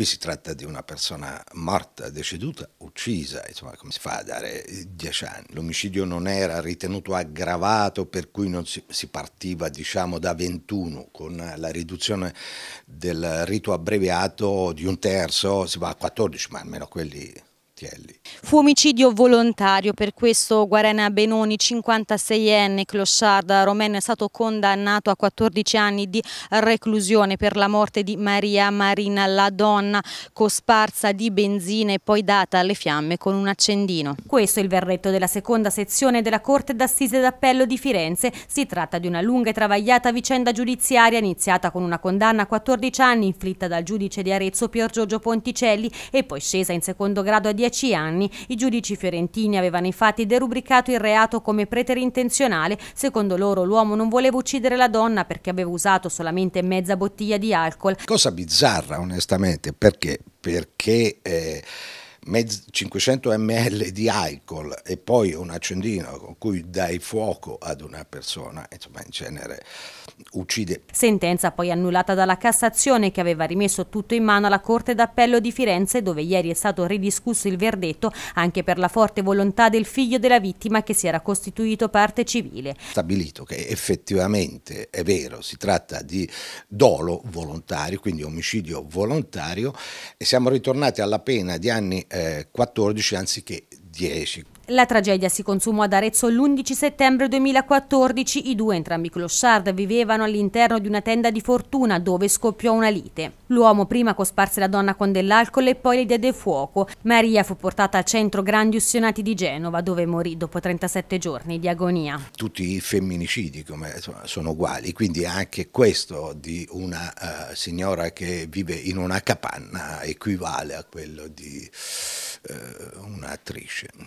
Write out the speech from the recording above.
qui si tratta di una persona morta, deceduta, uccisa, insomma come si fa a dare eh, dieci anni? L'omicidio non era ritenuto aggravato per cui non si, si partiva diciamo da 21 con la riduzione del rito abbreviato di un terzo si va a 14 ma almeno quelli Martielli. Fu omicidio volontario, per questo Guarena Benoni, 56enne, clochard romeno, è stato condannato a 14 anni di reclusione per la morte di Maria Marina, la donna cosparsa di benzina e poi data alle fiamme con un accendino. Questo è il verretto della seconda sezione della Corte d'Assise d'Appello di Firenze. Si tratta di una lunga e travagliata vicenda giudiziaria iniziata con una condanna a 14 anni inflitta dal giudice di Arezzo Pier Giorgio Ponticelli e poi scesa in secondo grado a 10 dieci anni. I giudici fiorentini avevano infatti derubricato il reato come preterintenzionale. Secondo loro l'uomo non voleva uccidere la donna perché aveva usato solamente mezza bottiglia di alcol. Cosa bizzarra onestamente, perché? Perché... Eh mezzo, 500 ml di alcol e poi un accendino con cui dai fuoco ad una persona, insomma in genere uccide. Sentenza poi annullata dalla Cassazione che aveva rimesso tutto in mano alla Corte d'Appello di Firenze dove ieri è stato ridiscusso il verdetto anche per la forte volontà del figlio della vittima che si era costituito parte civile. Stabilito che effettivamente è vero, si tratta di dolo volontario, quindi omicidio volontario e siamo ritornati alla pena di anni eh, 14 anziché 10. La tragedia si consumò ad Arezzo l'11 settembre 2014. I due, entrambi clochard, vivevano all'interno di una tenda di fortuna dove scoppiò una lite. L'uomo prima cosparse la donna con dell'alcol e poi le diede fuoco. Maria fu portata al centro Grandi Ussionati di Genova dove morì dopo 37 giorni di agonia. Tutti i femminicidi come, sono uguali, quindi anche questo di una uh, signora che vive in una capanna equivale a quello di uh, un'attrice.